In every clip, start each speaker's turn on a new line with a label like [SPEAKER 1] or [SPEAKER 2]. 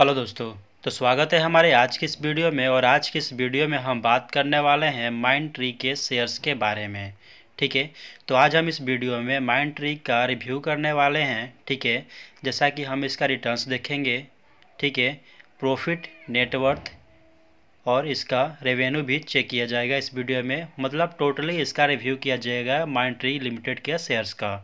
[SPEAKER 1] hello दोस्तों तो स्वागत है हमारे आज की इस वीडियो में और आज के इस वीडियो में हम बात करने वाले हैं माइंड ट्री के शेयर्स के बारे में ठीक है तो आज हम इस वीडियो में माइंड ट्री का रिव्यू करने वाले हैं ठीक है जैसा कि हम इसका रिटर्न्स देखेंगे ठीक है प्रॉफिट नेटवर्थ और इसका रेवेन्यू भी चेक किया जाएगा इस वीडियो में मतलब टोटली इसका रिव्यू किया जाएगा माइंड ट्री लिमिटेड के शेयर्स का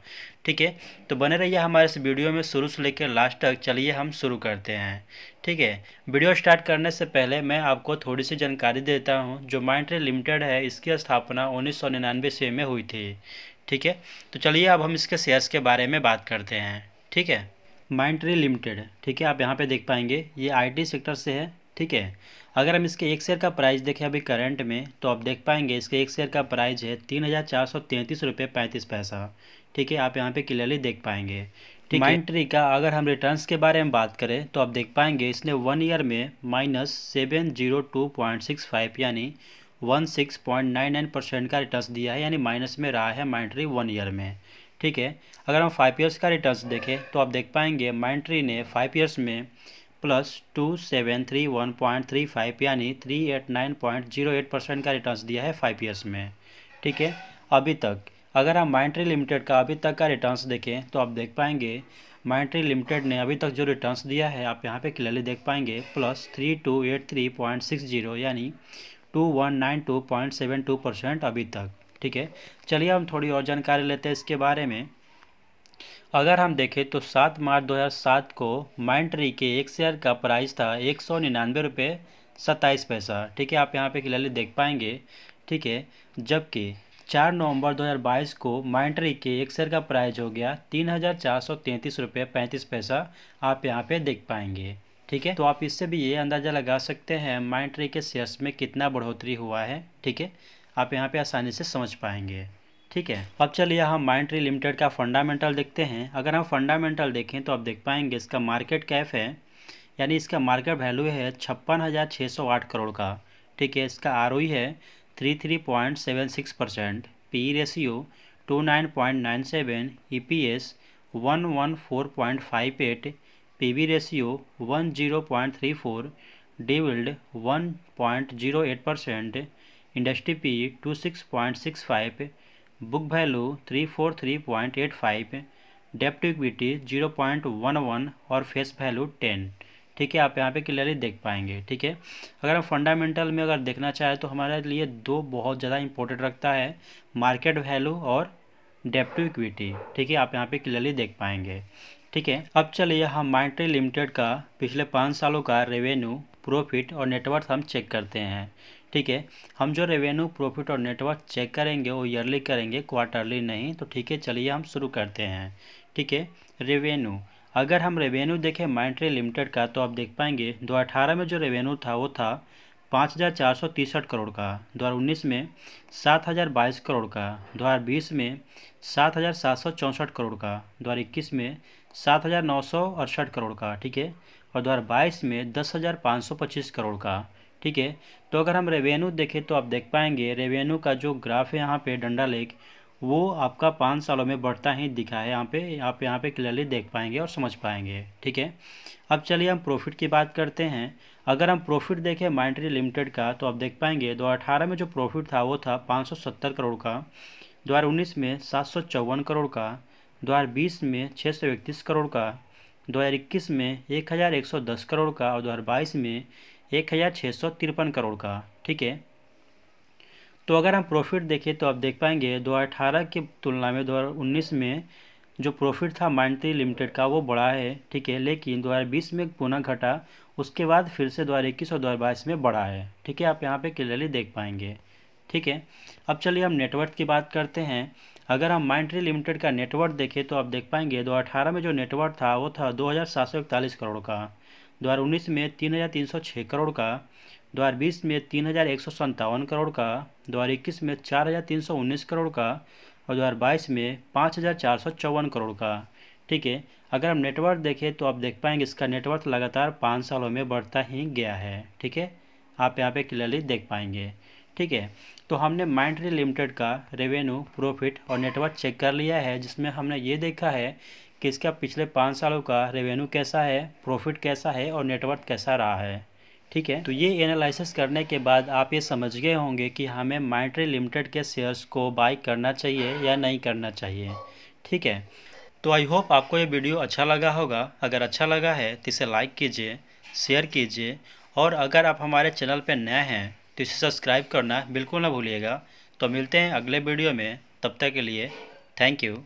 [SPEAKER 1] ठीक है तो बने रहिए हमारे इस वीडियो में शुरू से लेकर लास्ट तक चलिए हम शुरू करते हैं ठीक है वीडियो स्टार्ट करने से पहले मैं आपको थोड़ी सी जानकारी देता हूँ जो माइंड ट्री लिमिटेड है इसकी स्थापना उन्नीस सौ में हुई थी ठीक है तो चलिए अब हम इसके शेयर्स के बारे में बात करते हैं ठीक है माइंड ट्री लिमिटेड ठीक है आप यहाँ पे देख पाएंगे ये आईटी सेक्टर से है ठीक है अगर हम इसके एक शेयर का प्राइस देखें अभी करंट में तो आप देख पाएंगे इसके एक शेयर का प्राइस है तीन हज़ार चार सौ तैंतीस रुपये पैंतीस पैसा ठीक है आप यहाँ पे क्लियरली देख पाएंगे ठीक माइंड ट्री का अगर हम रिटर्न्स के बारे में बात करें तो आप देख पाएंगे इसने वन ईयर में minus seven zero two point six five यानी one six point nine nine percent का रिटर्न दिया है यानी माइनस में रहा है माइंड ट्री वन ईयर में ठीक है अगर हम फाइव ईयर्स का रिटर्न देखें तो आप देख पाएंगे माइंड ट्री ने फाइव ईयर्स में plus two seven three one point three five यानी three eight nine point zero eight percent का रिटर्न दिया है फाइव ईयर्स में ठीक है अभी तक अगर हम माइंट्री लिमिटेड का अभी तक का रिटर्न्स देखें तो आप देख पाएंगे माइंट्री लिमिटेड ने अभी तक जो रिटर्न्स दिया है आप यहाँ पे क्लियरली देख पाएंगे plus three two eight three point six zero यानी two one nine two point seven two percent अभी तक ठीक है चलिए हम थोड़ी और जानकारी लेते हैं इसके बारे में अगर हम देखें तो 7 मार्च 2007 को माइंड के एक शेयर का प्राइस था एक सौ निन्यानवे रुपये सत्ताईस पैसा ठीक है आप यहाँ पे क्लियरली देख पाएंगे ठीक है जबकि 4 नवंबर 2022 को माइंड्री के एक शेयर का प्राइस हो गया तीन हज़ार चार सौ तैंतीस रुपये पैंतीस पैसा आप यहाँ पे देख पाएंगे ठीक है तो आप इससे भी ये अंदाज़ा लगा सकते हैं माइंड्री के शेयर्स में कितना बढ़ोतरी हुआ है ठीक है आप यहाँ पर आसानी से समझ पाएंगे ठीक है अब चलिए हम माइंड ट्री लिमिटेड का फंडामेंटल देखते हैं अगर हम फंडामेंटल देखें तो आप देख पाएंगे इसका मार्केट कैप है यानी इसका मार्केट वैल्यू है छप्पन हज़ार छः सौ आठ करोड़ का ठीक है इसका आर e है three three point seven six percent P ratio e two nine point nine seven E P S one one four point five eight P V ratio one zero point three four dividend one point zero eight percent industry P e two six point six five book value three four three point eight five डेप्ट equity zero point one one और face value ten ठीक है आप यहाँ पे clearly देख पाएंगे ठीक है अगर हम फंडामेंटल में अगर देखना चाहें तो हमारे लिए दो बहुत ज़्यादा इंपॉर्टेंट रखता है मार्केट वैल्यू और डेप्ट टू इक्विटी ठीक है आप यहाँ पे क्लियरली देख पाएंगे ठीक है अब चलिए हम माइंट्री लिमिटेड का पिछले पाँच सालों का रेवेन्यू प्रॉफिट और नेटवर्थ हम चेक करते हैं ठीक है हम जो रेवेन्यू प्रॉफिट और नेटवर्क चेक करेंगे वो ईयरली करेंगे क्वार्टरली नहीं तो ठीक है चलिए हम शुरू करते हैं ठीक है रेवेन्यू अगर हम रेवेन्यू देखें माइंट्री लिमिटेड का तो आप देख पाएंगे 2018 में जो रेवेन्यू था वो था पाँच हज़ार चार सौ तिरसठ करोड़ का उन्नीस में सात हज़ार बाईस करोड़ का बीस में सात हज़ार सात सौ चौंसठ करोड़ का इक्कीस में सात हज़ार नौ सौ अड़सठ करोड़ का ठीक है और बाईस में दस हज़ार पाँच सौ पच्चीस करोड़ का ठीक है तो अगर हम रेवेन्यू देखें तो आप देख पाएंगे रेवेन्यू का जो ग्राफ है यहाँ पे डंडा लेक वो आपका पाँच सालों में बढ़ता ही दिखा है यहाँ पे आप यहाँ पे क्लियरली देख पाएंगे और समझ पाएंगे ठीक है अब चलिए हम प्रॉफिट की बात करते हैं अगर हम प्रॉफिट देखें माइंड्री लिमिटेड का तो आप देख पाएंगे दो अठारह में जो प्रॉफिट था वो था पाँच करोड़ का दो में सात करोड़ का दो में छः करोड़ का दो में एक करोड़ का और दो में एक हज़ार छः सौ तिरपन करोड़ का ठीक है तो अगर हम प्रॉफिट देखें तो आप देख पाएंगे दो हजार अठारह की तुलना में दो हज़ार उन्नीस में जो प्रॉफिट था माइंट्री लिमिटेड का वो बढ़ा है ठीक है लेकिन दो हज़ार बीस में पुनः घटा उसके बाद फिर से दो हज़ार इक्कीस और दो हज़ार बाईस में बढ़ा है ठीक है आप यहाँ पर क्लियरली देख पाएंगे ठीक है अब चलिए हम नेटवर्थ की बात करते हैं अगर हम माइंट्री लिमिटेड का नेटवर्थ देखें तो आप देख पाएंगे अठारह में जो नेटवर्थ था वो था दो करोड़ का 2019 में तीन तीन हज़ार सौ छः करोड़ का 2020 में तीन हज़ार एक सौ संतावन करोड़ का 2021 में चार हज़ार तीन सौ उन्नीस करोड़ का और 2022 में पाँच हज़ार चार सौ चौवन करोड़ का ठीक है अगर हम नेटवर्क देखें तो आप देख पाएंगे इसका नेटवर्क लगातार पाँच सालों में बढ़ता ही गया है ठीक है आप यहाँ पे क्लियरली देख पाएंगे ठीक है तो हमने माइंड्री लिमिटेड का रेवेन्यू प्रॉफिट और नेटवर्क चेक कर लिया है जिसमें हमने ये देखा है कि इसका पिछले पाँच सालों का रेवेन्यू कैसा है प्रॉफिट कैसा है और नेटवर्क कैसा रहा है ठीक है तो ये एनालिसिस करने के बाद आप ये समझ गए होंगे कि हमें माइट्री लिमिटेड के शेयर्स को बाय करना चाहिए या नहीं करना चाहिए ठीक है तो आई होप आपको ये वीडियो अच्छा लगा होगा अगर अच्छा लगा है तो इसे लाइक कीजिए शेयर कीजिए और अगर आप हमारे चैनल पर नए हैं तो इसे सब्सक्राइब करना बिल्कुल ना भूलिएगा तो मिलते हैं अगले वीडियो में तब तक के लिए थैंक यू